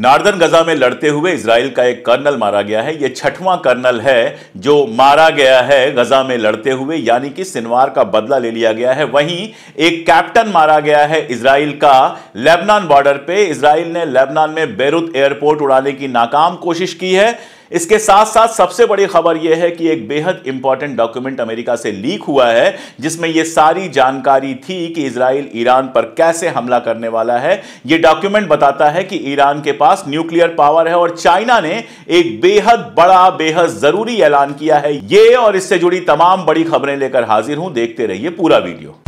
northern गजा में लड़ते हुए इसराइल का एक कर्नल मारा गया है ये छठवां कर्नल है जो मारा गया है गजा में लड़ते हुए यानी कि सिनवार का बदला ले लिया गया है वहीं एक कैप्टन मारा गया है इसराइल का लेबनान बॉर्डर पे इसराइल ने लेबनान में बेरुत एयरपोर्ट उड़ाने की नाकाम कोशिश की है इसके साथ साथ सबसे बड़ी खबर यह है कि एक बेहद इंपॉर्टेंट डॉक्यूमेंट अमेरिका से लीक हुआ है जिसमें यह सारी जानकारी थी कि इसराइल ईरान पर कैसे हमला करने वाला है यह डॉक्यूमेंट बताता है कि ईरान के पास न्यूक्लियर पावर है और चाइना ने एक बेहद बड़ा बेहद जरूरी ऐलान किया है ये और इससे जुड़ी तमाम बड़ी खबरें लेकर हाजिर हूं देखते रहिए पूरा वीडियो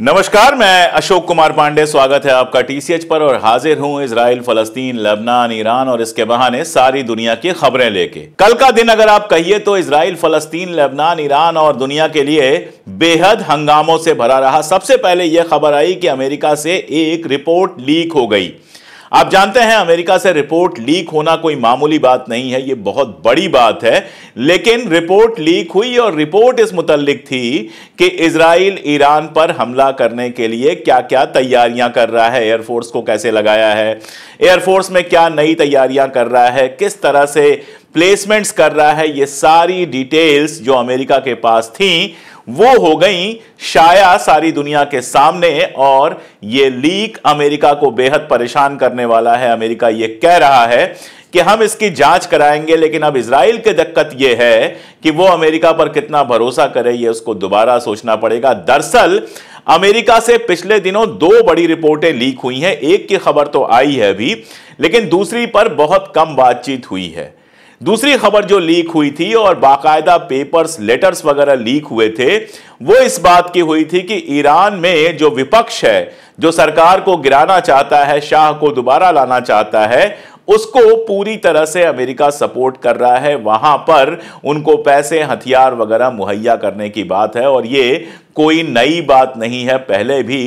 नमस्कार मैं अशोक कुमार पांडे स्वागत है आपका टीसीएच पर और हाजिर हूं इसराइल फलस्तीन लेबनान ईरान और इसके बहाने सारी दुनिया की खबरें लेके कल का दिन अगर आप कहिए तो इसराइल फलस्तीन लेबनान ईरान और दुनिया के लिए बेहद हंगामों से भरा रहा सबसे पहले यह खबर आई कि अमेरिका से एक रिपोर्ट लीक हो गई आप जानते हैं अमेरिका से रिपोर्ट लीक होना कोई मामूली बात नहीं है ये बहुत बड़ी बात है लेकिन रिपोर्ट लीक हुई और रिपोर्ट इस मुतलिक थी कि इसराइल ईरान पर हमला करने के लिए क्या क्या तैयारियां कर रहा है एयरफोर्स को कैसे लगाया है एयरफोर्स में क्या नई तैयारियां कर रहा है किस तरह से प्लेसमेंट्स कर रहा है ये सारी डिटेल्स जो अमेरिका के पास थी वो हो गई शाया सारी दुनिया के सामने और ये लीक अमेरिका को बेहद परेशान करने वाला है अमेरिका ये कह रहा है कि हम इसकी जांच कराएंगे लेकिन अब इसराइल की दिक्कत यह है कि वो अमेरिका पर कितना भरोसा करे ये उसको दोबारा सोचना पड़ेगा दरअसल अमेरिका से पिछले दिनों दो बड़ी रिपोर्टें लीक हुई हैं एक की खबर तो आई है अभी लेकिन दूसरी पर बहुत कम बातचीत हुई है दूसरी खबर जो लीक हुई थी और बाकायदा पेपर्स लेटर्स वगैरह लीक हुए थे वो इस बात की हुई थी कि ईरान में जो विपक्ष है जो सरकार को गिराना चाहता है शाह को दोबारा लाना चाहता है उसको पूरी तरह से अमेरिका सपोर्ट कर रहा है वहां पर उनको पैसे हथियार वगैरह मुहैया करने की बात है और ये कोई नई बात नहीं है पहले भी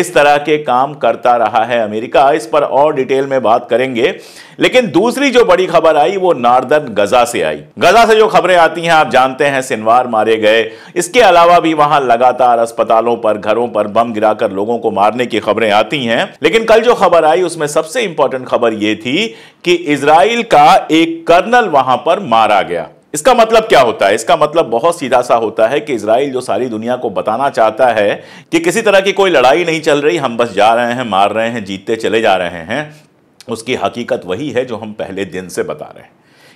इस तरह के काम करता रहा है अमेरिका इस पर और डिटेल में बात करेंगे लेकिन दूसरी जो बड़ी खबर आई वो नार्दर्न गजा से आई गजा से जो खबरें आती हैं आप जानते हैं सिनवार मारे गए इसके अलावा भी वहां लगातार अस्पतालों पर घरों पर बम गिराकर लोगों को मारने की खबरें आती हैं लेकिन कल जो खबर आई उसमें सबसे इंपॉर्टेंट खबर यह थी कि इसराइल का एक कर्नल वहां पर मारा गया इसका मतलब क्या होता है इसका मतलब बहुत सीधा सा होता है कि इसराइल जो सारी दुनिया को बताना चाहता है कि किसी तरह की कोई लड़ाई नहीं चल रही हम बस जा रहे हैं मार रहे हैं जीतते चले जा रहे हैं उसकी हकीकत वही है जो हम पहले दिन से बता रहे हैं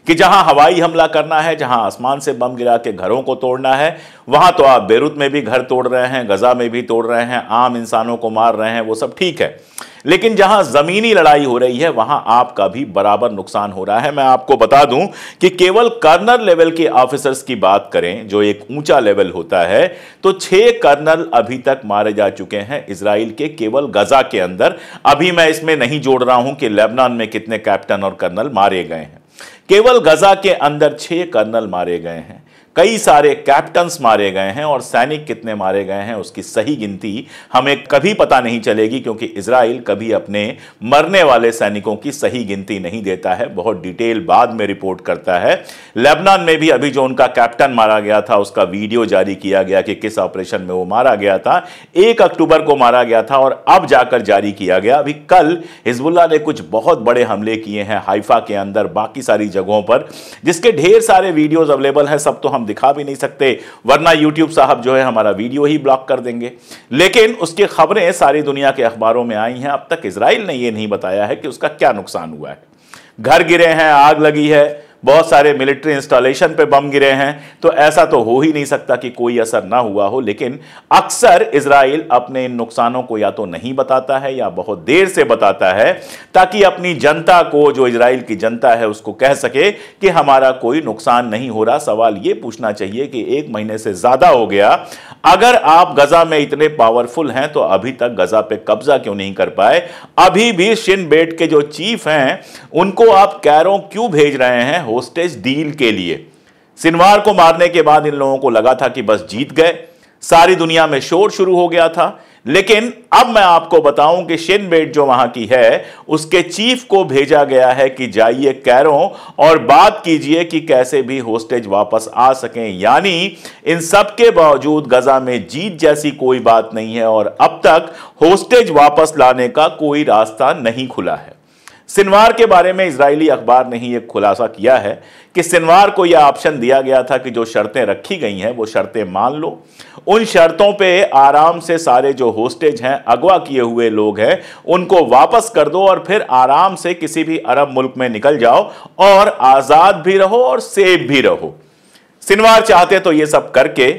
कि जहां हवाई हमला करना है जहां आसमान से बम गिरा के घरों को तोड़ना है वहां तो आप बेरूत में भी घर तोड़ रहे हैं गजा में भी तोड़ रहे हैं आम इंसानों को मार रहे हैं वो सब ठीक है लेकिन जहां जमीनी लड़ाई हो रही है वहां आपका भी बराबर नुकसान हो रहा है मैं आपको बता दूं कि केवल कर्नल लेवल के ऑफिसर्स की बात करें जो एक ऊंचा लेवल होता है तो छह कर्नल अभी तक मारे जा चुके हैं इसराइल के केवल गजा के अंदर अभी मैं इसमें नहीं जोड़ रहा हूं कि लेबनान में कितने कैप्टन और कर्नल मारे गए हैं केवल गजा के अंदर छह कर्नल मारे गए हैं कई सारे कैप्टन्स मारे गए हैं और सैनिक कितने मारे गए हैं उसकी सही गिनती हमें कभी पता नहीं चलेगी क्योंकि इसराइल कभी अपने मरने वाले सैनिकों की सही गिनती नहीं देता है बहुत डिटेल बाद में रिपोर्ट करता है लेबनान में भी अभी जो उनका कैप्टन मारा गया था उसका वीडियो जारी किया गया कि किस ऑपरेशन में वो मारा गया था एक अक्टूबर को मारा गया था और अब जाकर जारी किया गया अभी कल हिजबुल्ला ने कुछ बहुत बड़े हमले किए हैं हाइफा के अंदर बाकी सारी जगहों पर जिसके ढेर सारे वीडियोज अवेलेबल हैं सब तो हम दिखा भी नहीं सकते वरना यूट्यूब साहब जो है हमारा वीडियो ही ब्लॉक कर देंगे लेकिन उसकी खबरें सारी दुनिया के अखबारों में आई हैं अब तक इसराइल ने यह नहीं बताया है कि उसका क्या नुकसान हुआ है घर गिरे हैं आग लगी है बहुत सारे मिलिट्री इंस्टॉलेशन पे बम गिरे हैं तो ऐसा तो हो ही नहीं सकता कि कोई असर ना हुआ हो लेकिन अक्सर इसराइल अपने इन नुकसानों को या तो नहीं बताता है या बहुत देर से बताता है ताकि अपनी जनता को जो इसराइल की जनता है उसको कह सके कि हमारा कोई नुकसान नहीं हो रहा सवाल ये पूछना चाहिए कि एक महीने से ज़्यादा हो गया अगर आप गजा में इतने पावरफुल हैं तो अभी तक गजा पे कब्जा क्यों नहीं कर पाए अभी भी शिन बेट के जो चीफ हैं उनको आप कैरों क्यों भेज रहे हैं हो होस्टेज डील के लिए सिनवार को मारने के बाद इन लोगों को लगा था कि बस जीत गए सारी दुनिया में शोर शुरू हो गया था लेकिन अब मैं आपको बताऊं कि बेट जो वहां की है उसके चीफ को भेजा गया है कि जाइए कैरो और बात कीजिए कि कैसे भी होस्टेज वापस आ सकें यानी इन सब के बावजूद गजा में जीत जैसी कोई बात नहीं है और अब तक होस्टेज वापस लाने का कोई रास्ता नहीं खुला है सिनवार के बारे में इसराइली अखबार ने ही एक खुलासा किया है कि सिनवार को यह ऑप्शन दिया गया था कि जो शर्तें रखी गई हैं वो शर्तें मान लो उन शर्तों पे आराम से सारे जो होस्टेज हैं अगवा किए हुए लोग हैं उनको वापस कर दो और फिर आराम से किसी भी अरब मुल्क में निकल जाओ और आज़ाद भी रहो और सेफ भी रहो सिनवार चाहते तो ये सब करके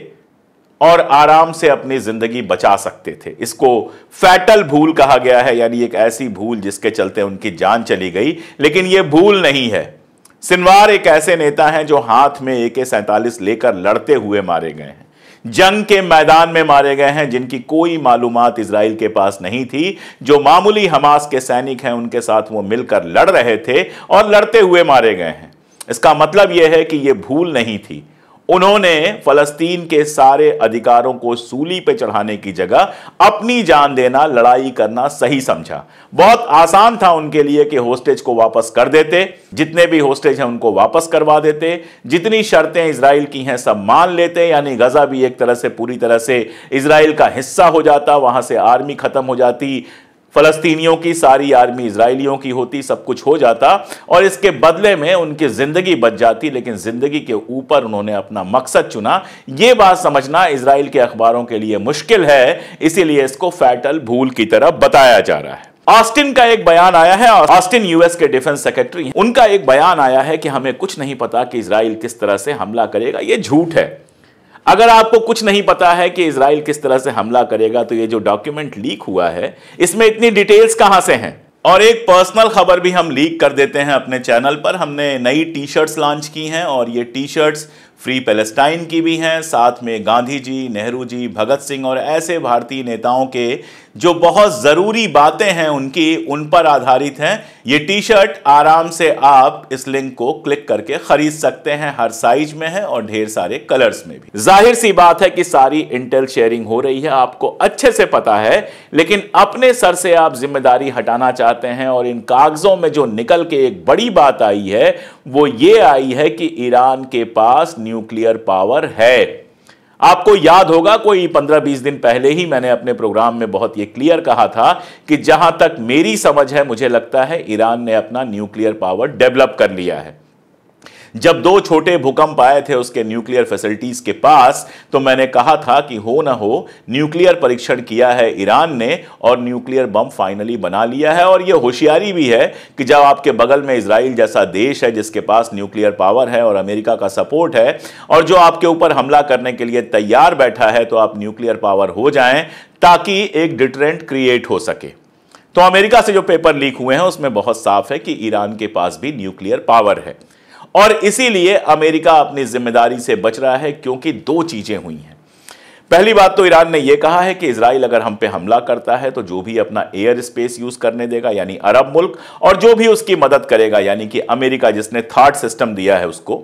और आराम से अपनी जिंदगी बचा सकते थे इसको फैटल भूल कहा गया है यानी एक ऐसी भूल जिसके चलते उनकी जान चली गई लेकिन यह भूल नहीं है सिनवार एक ऐसे नेता हैं जो हाथ में एके सैंतालीस लेकर लड़ते हुए मारे गए हैं जंग के मैदान में मारे गए हैं जिनकी कोई मालूम इसराइल के पास नहीं थी जो मामूली हमास के सैनिक हैं उनके साथ वो मिलकर लड़ रहे थे और लड़ते हुए मारे गए हैं इसका मतलब यह है कि ये भूल नहीं थी उन्होंने फलस्तीन के सारे अधिकारों को सूली पे चढ़ाने की जगह अपनी जान देना लड़ाई करना सही समझा बहुत आसान था उनके लिए कि होस्टेज को वापस कर देते जितने भी होस्टेज हैं उनको वापस करवा देते जितनी शर्तें इसराइल की हैं सब मान लेते यानी गजा भी एक तरह से पूरी तरह से इसराइल का हिस्सा हो जाता वहां से आर्मी खत्म हो जाती फलस्तीनियों की सारी आर्मी इसराइलियों की होती सब कुछ हो जाता और इसके बदले में उनकी ज़िंदगी बच जाती लेकिन ज़िंदगी के ऊपर उन्होंने अपना मकसद चुना ये बात समझना इसराइल के अखबारों के लिए मुश्किल है इसीलिए इसको फैटल भूल की तरह बताया जा रहा है ऑस्टिन का एक बयान आया है ऑस्टिन यूएस के डिफेंस सेक्रेटरी उनका एक बयान आया है कि हमें कुछ नहीं पता कि इसराइल किस तरह से हमला करेगा ये झूठ है अगर आपको कुछ नहीं पता है कि इसराइल किस तरह से हमला करेगा तो ये जो डॉक्यूमेंट लीक हुआ है इसमें इतनी डिटेल्स कहां से हैं और एक पर्सनल खबर भी हम लीक कर देते हैं अपने चैनल पर हमने नई टी शर्ट्स लॉन्च की हैं और ये टी शर्ट्स फ्री पैलेस्टाइन की भी हैं साथ में गांधी जी नेहरू जी भगत सिंह और ऐसे भारतीय नेताओं के जो बहुत ज़रूरी बातें हैं उनकी उन पर आधारित हैं ये टी शर्ट आराम से आप इस लिंक को क्लिक करके ख़रीद सकते हैं हर साइज में है और ढेर सारे कलर्स में भी जाहिर सी बात है कि सारी इंटेल शेयरिंग हो रही है आपको अच्छे से पता है लेकिन अपने सर से आप जिम्मेदारी हटाना चाहते हैं और इन कागज़ों में जो निकल के एक बड़ी बात आई है वो ये आई है कि ईरान के पास न्यूक्लियर पावर है आपको याद होगा कोई पंद्रह बीस दिन पहले ही मैंने अपने प्रोग्राम में बहुत ये क्लियर कहा था कि जहां तक मेरी समझ है मुझे लगता है ईरान ने अपना न्यूक्लियर पावर डेवलप कर लिया है जब दो छोटे भूकंप आए थे उसके न्यूक्लियर फैसिलिटीज के पास तो मैंने कहा था कि हो ना हो न्यूक्लियर परीक्षण किया है ईरान ने और न्यूक्लियर बम फाइनली बना लिया है और यह होशियारी भी है कि जब आपके बगल में इसराइल जैसा देश है जिसके पास न्यूक्लियर पावर है और अमेरिका का सपोर्ट है और जो आपके ऊपर हमला करने के लिए तैयार बैठा है तो आप न्यूक्लियर पावर हो जाए ताकि एक डिटरेंट क्रिएट हो सके तो अमेरिका से जो पेपर लीक हुए हैं उसमें बहुत साफ है कि ईरान के पास भी न्यूक्लियर पावर है और इसीलिए अमेरिका अपनी जिम्मेदारी से बच रहा है क्योंकि दो चीजें हुई हैं पहली बात तो ईरान ने यह कहा है कि इसराइल अगर हम पे हमला करता है तो जो भी अपना एयर स्पेस यूज करने देगा यानी अरब मुल्क और जो भी उसकी मदद करेगा यानी कि अमेरिका जिसने थर्ड सिस्टम दिया है उसको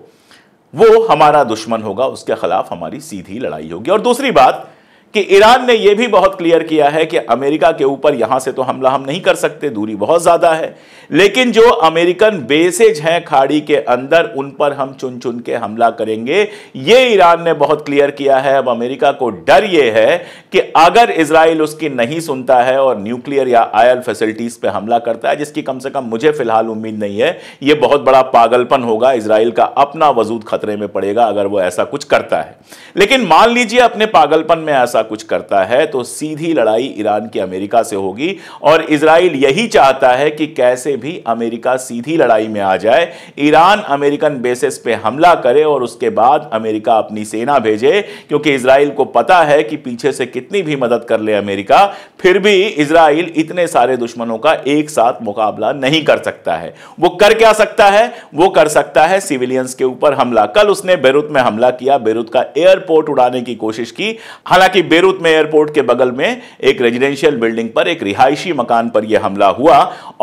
वो हमारा दुश्मन होगा उसके खिलाफ हमारी सीधी लड़ाई होगी और दूसरी बात कि ईरान ने यह भी बहुत क्लियर किया है कि अमेरिका के ऊपर यहां से तो हमला हम नहीं कर सकते दूरी बहुत ज़्यादा है लेकिन जो अमेरिकन बेसेज हैं खाड़ी के अंदर उन पर हम चुन चुन के हमला करेंगे ये ईरान ने बहुत क्लियर किया है अब अमेरिका को डर यह है कि अगर इसराइल उसकी नहीं सुनता है और न्यूक्लियर या आयल फैसिलिटीज़ पर हमला करता है जिसकी कम से कम मुझे फ़िलहाल उम्मीद नहीं है यह बहुत बड़ा पागलपन होगा इसराइल का अपना वजूद खतरे में पड़ेगा अगर वो ऐसा कुछ करता है लेकिन मान लीजिए अपने पागलपन में ऐसा कुछ करता है तो सीधी लड़ाई ईरान की अमेरिका से होगी और इसराइल यही चाहता है कि कैसे भी अमेरिका सीधी लड़ाई में आ जाए ईरान अमेरिकन बेसिस पे हमला करे और उसके बाद अमेरिका अपनी सेना भेजे क्योंकि इसराइल को पता है कि पीछे से कितनी भी मदद कर ले अमेरिका फिर भी इसराइल इतने सारे दुश्मनों का एक साथ मुकाबला नहीं कर सकता है वो कर क्या सकता है वो कर सकता है सिविलियंस के ऊपर हमला कल उसने बेरूत में हमला किया बेरूत का एयरपोर्ट उड़ाने की कोशिश की हालांकि बेरूत में एयरपोर्ट के बगल में एक रेजिडेंशियल बिल्डिंग पर एक रिहायशी मकान पर यह हमला हुआ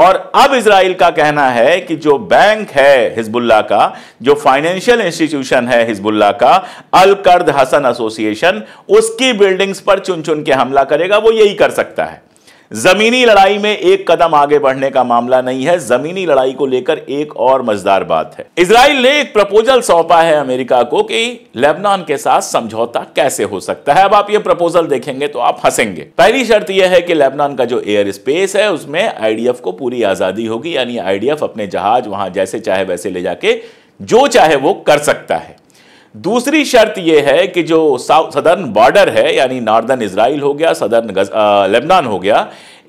और अब इसराइल का कहना है कि जो बैंक है हिजबुल्ला का जो फाइनेंशियल इंस्टीट्यूशन है हिजबुल्ला का अलकर्द हसन एसोसिएशन उसकी बिल्डिंग्स पर चुन चुन के हमला करेगा वो यही कर सकता है जमीनी लड़ाई में एक कदम आगे बढ़ने का मामला नहीं है जमीनी लड़ाई को लेकर एक और मजेदार बात है इसराइल ने एक प्रपोजल सौंपा है अमेरिका को कि लेबनान के साथ समझौता कैसे हो सकता है अब आप ये प्रपोजल देखेंगे तो आप हंसेंगे पहली शर्त यह है कि लेबनान का जो एयर स्पेस है उसमें आईडीएफ को पूरी आजादी होगी यानी आईडीएफ अपने जहाज वहां जैसे चाहे वैसे ले जाके जो चाहे वो कर सकता है दूसरी शर्त यह है कि जो सदर्न बॉर्डर है यानी नॉर्दर्न इसराइल हो गया सदर्न लेबनान हो गया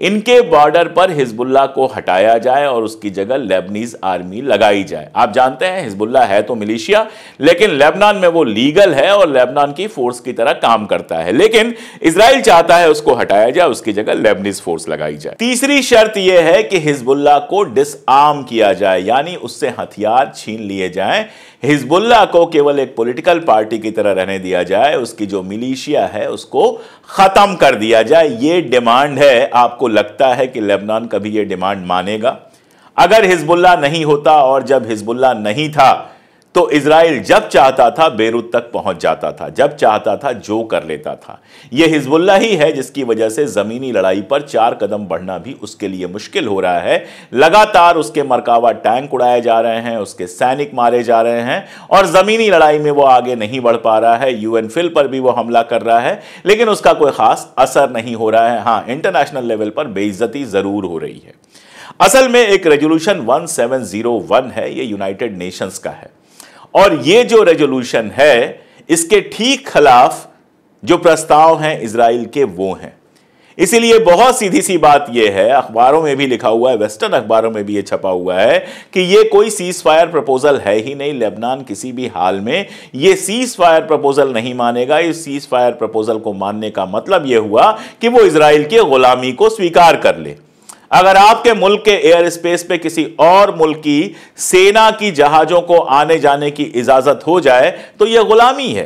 इनके बॉर्डर पर हिजबुल्ला को हटाया जाए और उसकी जगह लेबनीज आर्मी लगाई जाए आप जानते हैं हिजबुल्ला है तो मिलिशिया लेकिन लेबनान में वो लीगल है और लेबनान की फोर्स की तरह काम करता है लेकिन इसराइल चाहता है उसको हटाया जाए उसकी जगह लेबनीज फोर्स लगाई जाए तीसरी शर्त यह है कि हिजबुल्ला को डिसआर्म किया जाए यानी उससे हथियार छीन लिए जाए हिजबुल्ला को केवल एक पॉलिटिकल पार्टी की तरह रहने दिया जाए उसकी जो मिलिशिया है उसको खत्म कर दिया जाए ये डिमांड है आपको लगता है कि लेबनान कभी ये डिमांड मानेगा अगर हिजबुल्ला नहीं होता और जब हिजबुल्ला नहीं था तो इसराइल जब चाहता था बेरूत तक पहुंच जाता था जब चाहता था जो कर लेता था यह हिजबुल्ला ही है जिसकी वजह से ज़मीनी लड़ाई पर चार कदम बढ़ना भी उसके लिए मुश्किल हो रहा है लगातार उसके मरकावा टैंक उड़ाए जा रहे हैं उसके सैनिक मारे जा रहे हैं और ज़मीनी लड़ाई में वो आगे नहीं बढ़ पा रहा है यू फिल पर भी वो हमला कर रहा है लेकिन उसका कोई ख़ास असर नहीं हो रहा है हाँ इंटरनेशनल लेवल पर बेइज्जती ज़रूर हो रही है असल में एक रेजोल्यूशन 1701 है ये यूनाइटेड नेशंस का है और ये जो रेजोल्यूशन है इसके ठीक खिलाफ जो प्रस्ताव हैं इसराइल के वो हैं इसीलिए बहुत सीधी सी बात यह है अखबारों में भी लिखा हुआ है वेस्टर्न अखबारों में भी यह छपा हुआ है कि ये कोई सीज फायर प्रपोजल है ही नहीं लेबनान किसी भी हाल में यह सीज फायर प्रपोजल नहीं मानेगा इस सीज फायर प्रपोजल को मानने का मतलब यह हुआ कि वो इसराइल की गुलामी को स्वीकार कर ले अगर आपके मुल्क के एयर स्पेस पे किसी और मुल्क की सेना की जहाजों को आने जाने की इजाजत हो जाए तो यह गुलामी है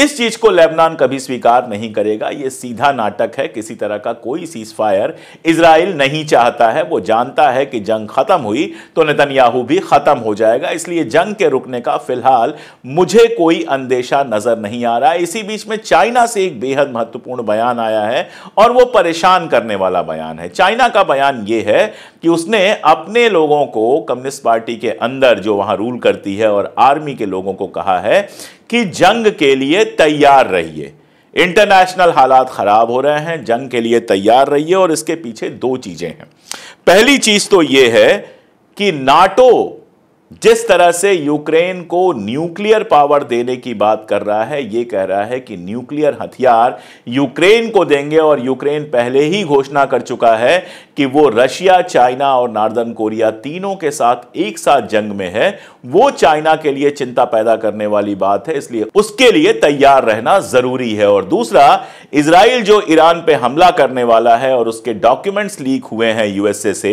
इस चीज को लेबनान कभी स्वीकार नहीं करेगा यह सीधा नाटक है किसी तरह का कोई सीज फायर इसराइल नहीं चाहता है वो जानता है कि जंग खत्म हुई तो नेतन्याहू भी खत्म हो जाएगा इसलिए जंग के रुकने का फिलहाल मुझे कोई अंदेशा नजर नहीं आ रहा है इसी बीच में चाइना से एक बेहद महत्वपूर्ण बयान आया है और वो परेशान करने वाला बयान है चाइना का बयान ये है कि उसने अपने लोगों को कम्युनिस्ट पार्टी के अंदर जो वहां रूल करती है और आर्मी के लोगों को कहा है कि जंग के लिए तैयार रहिए इंटरनेशनल हालात ख़राब हो रहे हैं जंग के लिए तैयार रहिए और इसके पीछे दो चीज़ें हैं पहली चीज़ तो यह है कि नाटो जिस तरह से यूक्रेन को न्यूक्लियर पावर देने की बात कर रहा है यह कह रहा है कि न्यूक्लियर हथियार यूक्रेन को देंगे और यूक्रेन पहले ही घोषणा कर चुका है कि वो रशिया चाइना और नॉर्दर्न कोरिया तीनों के साथ एक साथ जंग में है वो चाइना के लिए चिंता पैदा करने वाली बात है इसलिए उसके लिए तैयार रहना जरूरी है और दूसरा इसराइल जो ईरान पे हमला करने वाला है और उसके डॉक्यूमेंट्स लीक हुए हैं यूएसए से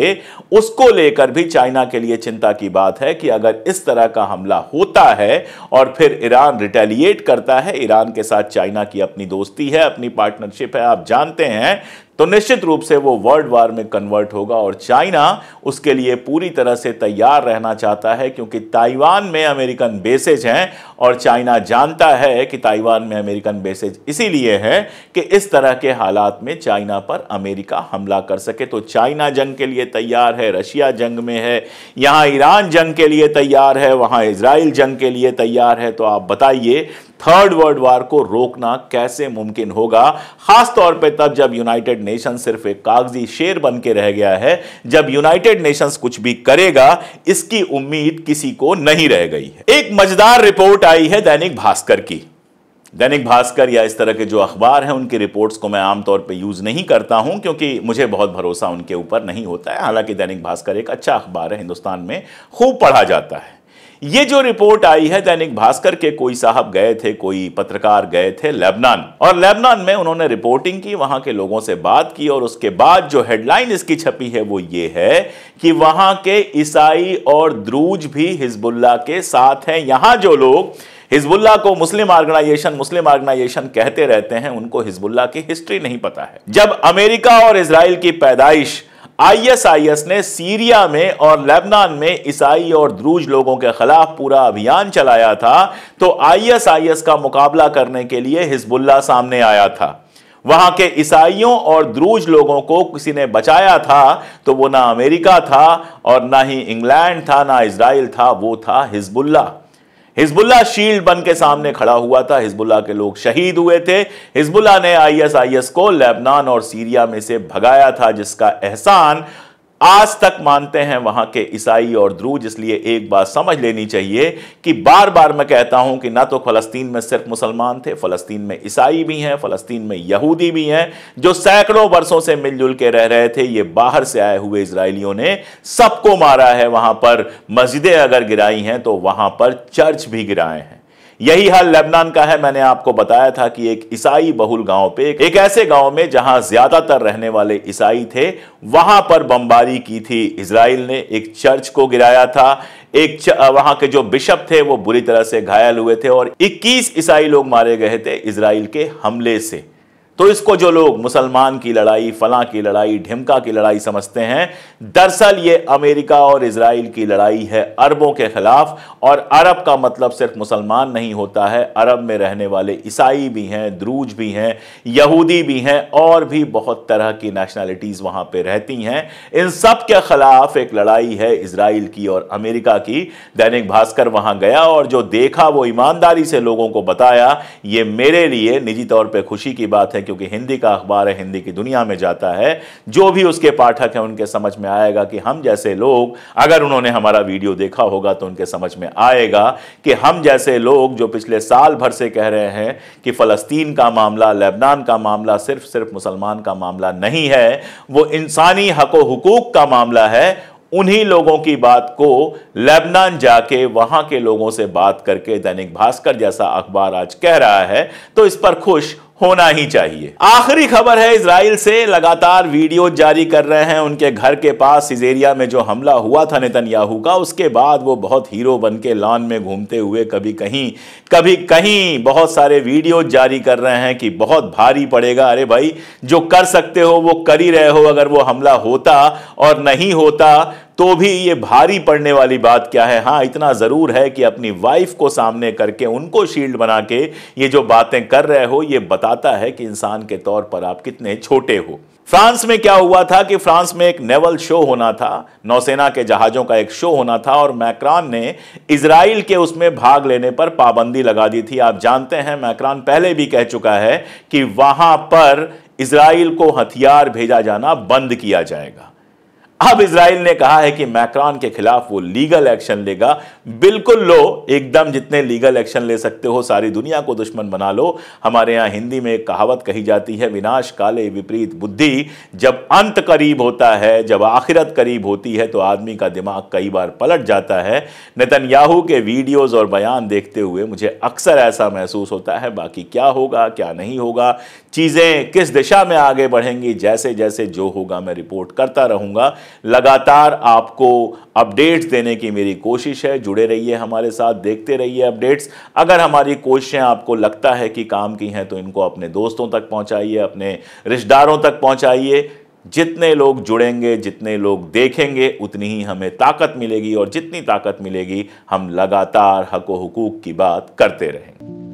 उसको लेकर भी चाइना के लिए चिंता की बात है कि अगर इस तरह का हमला होता है और फिर ईरान रिटेलिएट करता है ईरान के साथ चाइना की अपनी दोस्ती है अपनी पार्टनरशिप है आप जानते हैं तो निश्चित रूप से वो वर्ल्ड वार में कन्वर्ट होगा और चाइना उसके लिए पूरी तरह से तैयार रहना चाहता है क्योंकि ताइवान में अमेरिकन बेसेज हैं और चाइना जानता है कि ताइवान में अमेरिकन बेसेज इसीलिए है कि इस तरह के हालात में चाइना पर अमेरिका हमला कर सके तो चाइना जंग के लिए तैयार है रशिया जंग में है यहाँ ईरान जंग के लिए तैयार है वहाँ इसराइल जंग के लिए तैयार है तो आप बताइए थर्ड वर्ल्ड वार को रोकना कैसे मुमकिन होगा खासतौर पर तब जब यूनाइटेड नेशन सिर्फ एक कागजी शेर बन के रह गया है जब यूनाइटेड नेशंस कुछ भी करेगा इसकी उम्मीद किसी को नहीं रह गई है एक मजेदार रिपोर्ट आई है दैनिक भास्कर की दैनिक भास्कर या इस तरह के जो अखबार हैं उनकी रिपोर्ट्स को मैं आमतौर पर यूज़ नहीं करता हूं क्योंकि मुझे बहुत भरोसा उनके ऊपर नहीं होता है हालांकि दैनिक भास्कर एक अच्छा अखबार है हिंदुस्तान में खूब पढ़ा जाता है ये जो रिपोर्ट आई है दैनिक भास्कर के कोई साहब गए थे कोई पत्रकार गए थे लेबनान और लेबनान में उन्होंने रिपोर्टिंग की वहां के लोगों से बात की और उसके बाद जो हेडलाइन इसकी छपी है वो ये है कि वहां के ईसाई और द्रूज भी हिजबुल्ला के साथ हैं यहां जो लोग हिजबुल्ला को मुस्लिम ऑर्गेनाइजेशन मुस्लिम ऑर्गेनाइजेशन कहते रहते हैं उनको हिजबुल्ला की हिस्ट्री नहीं पता है जब अमेरिका और इसराइल की पैदाइश आईएसआईएस ने सीरिया में और लेबनान में ईसाई और द्रूज लोगों के खिलाफ पूरा अभियान चलाया था तो आईएसआईएस का मुकाबला करने के लिए हिजबुल्ला सामने आया था वहां के ईसाइयों और द्रूज लोगों को किसी ने बचाया था तो वो ना अमेरिका था और ना ही इंग्लैंड था ना इसराइल था वो था हिजबुल्ला हिजबुल्ला शील्ड बन के सामने खड़ा हुआ था हिजबुल्ला के लोग शहीद हुए थे हिजबुल्ला ने आईएसआईएस को लेबनान और सीरिया में से भगाया था जिसका एहसान आज तक मानते हैं वहां के ईसाई और द्रूज इसलिए एक बात समझ लेनी चाहिए कि बार बार मैं कहता हूं कि ना तो फलस्तीन में सिर्फ मुसलमान थे फलस्तीन में ईसाई भी हैं फलस्तीन में यहूदी भी हैं जो सैकड़ों वर्षों से मिलजुल के रह रहे थे ये बाहर से आए हुए इसराइलियों ने सबको मारा है वहां पर मस्जिदें अगर गिराई हैं तो वहां पर चर्च भी गिराए हैं यही हाल लेबनान का है मैंने आपको बताया था कि एक ईसाई बहुल गांव पे एक ऐसे गांव में जहां ज्यादातर रहने वाले ईसाई थे वहां पर बमबारी की थी इसराइल ने एक चर्च को गिराया था एक वहां के जो बिशप थे वो बुरी तरह से घायल हुए थे और 21 ईसाई लोग मारे गए थे इसराइल के हमले से तो इसको जो लोग मुसलमान की लड़ाई फला की लड़ाई ढिमका की लड़ाई समझते हैं दरअसल ये अमेरिका और इसराइल की लड़ाई है अरबों के खिलाफ और अरब का मतलब सिर्फ मुसलमान नहीं होता है अरब में रहने वाले ईसाई भी हैं द्रूज भी हैं यहूदी भी हैं और भी बहुत तरह की नेशनैलिटीज़ वहाँ पर रहती हैं इन सब के खिलाफ एक लड़ाई है इसराइल की और अमेरिका की दैनिक भास्कर वहाँ गया और जो देखा वो ईमानदारी से लोगों को बताया ये मेरे लिए निजी तौर पर खुशी की बात है क्योंकि हिंदी का अखबार है हिंदी की दुनिया में जाता है जो भी उसके पाठक हैं उनके समझ में आएगा कि हम जैसे लोग अगर उन्होंने हमारा वीडियो देखा होगा तो उनके समझ में आएगा कि हम जैसे लोग जो पिछले साल भर से कह रहे हैं कि फ़लस्तीन का मामला लेबनान का मामला सिर्फ सिर्फ मुसलमान का मामला नहीं है वो इंसानी हक हकूक का मामला है उन्हीं लोगों की बात को लेबनान जाके वहां के लोगों से बात करके दैनिक भास्कर जैसा अखबार आज कह रहा है तो इस पर खुश होना ही चाहिए आखिरी खबर है इसराइल से लगातार वीडियो जारी कर रहे हैं उनके घर के पास सिजेरिया में जो हमला हुआ था याहू का उसके बाद वो बहुत हीरो बन के लॉन में घूमते हुए कभी कहीं कभी कहीं बहुत सारे वीडियो जारी कर रहे हैं कि बहुत भारी पड़ेगा अरे भाई जो कर सकते हो वो कर ही रहे हो अगर वो हमला होता और नहीं होता तो भी ये भारी पड़ने वाली बात क्या है हाँ इतना ज़रूर है कि अपनी वाइफ को सामने करके उनको शील्ड बना के ये जो बातें कर रहे हो ये बता बताता है कि इंसान के तौर पर आप कितने छोटे हो फ्रांस में क्या हुआ था कि फ्रांस में एक नेवल शो होना था नौसेना के जहाज़ों का एक शो होना था और मैक्रॉन ने इसराइल के उसमें भाग लेने पर पाबंदी लगा दी थी आप जानते हैं मैक्रॉन पहले भी कह चुका है कि वहां पर इसराइल को हथियार भेजा जाना बंद किया जाएगा अब इसराइल ने कहा है कि मैक्रॉन के खिलाफ वो लीगल एक्शन लेगा बिल्कुल लो एकदम जितने लीगल एक्शन ले सकते हो सारी दुनिया को दुश्मन बना लो हमारे यहाँ हिंदी में एक कहावत कही जाती है विनाश काले विपरीत बुद्धि जब अंत करीब होता है जब आखिरत करीब होती है तो आदमी का दिमाग कई बार पलट जाता है नितनयाहू के वीडियोज़ और बयान देखते हुए मुझे अक्सर ऐसा महसूस होता है बाकी क्या होगा क्या नहीं होगा चीज़ें किस दिशा में आगे बढ़ेंगी जैसे जैसे जो होगा मैं रिपोर्ट करता रहूँगा लगातार आपको अपडेट्स देने की मेरी कोशिश है जुड़े रहिए हमारे साथ देखते रहिए अपडेट्स अगर हमारी कोशिशें आपको लगता है कि काम की हैं तो इनको अपने दोस्तों तक पहुंचाइए अपने रिश्तेदारों तक पहुंचाइए जितने लोग जुड़ेंगे जितने लोग देखेंगे उतनी ही हमें ताकत मिलेगी और जितनी ताकत मिलेगी हम लगातार हको हकूक की बात करते रहेंगे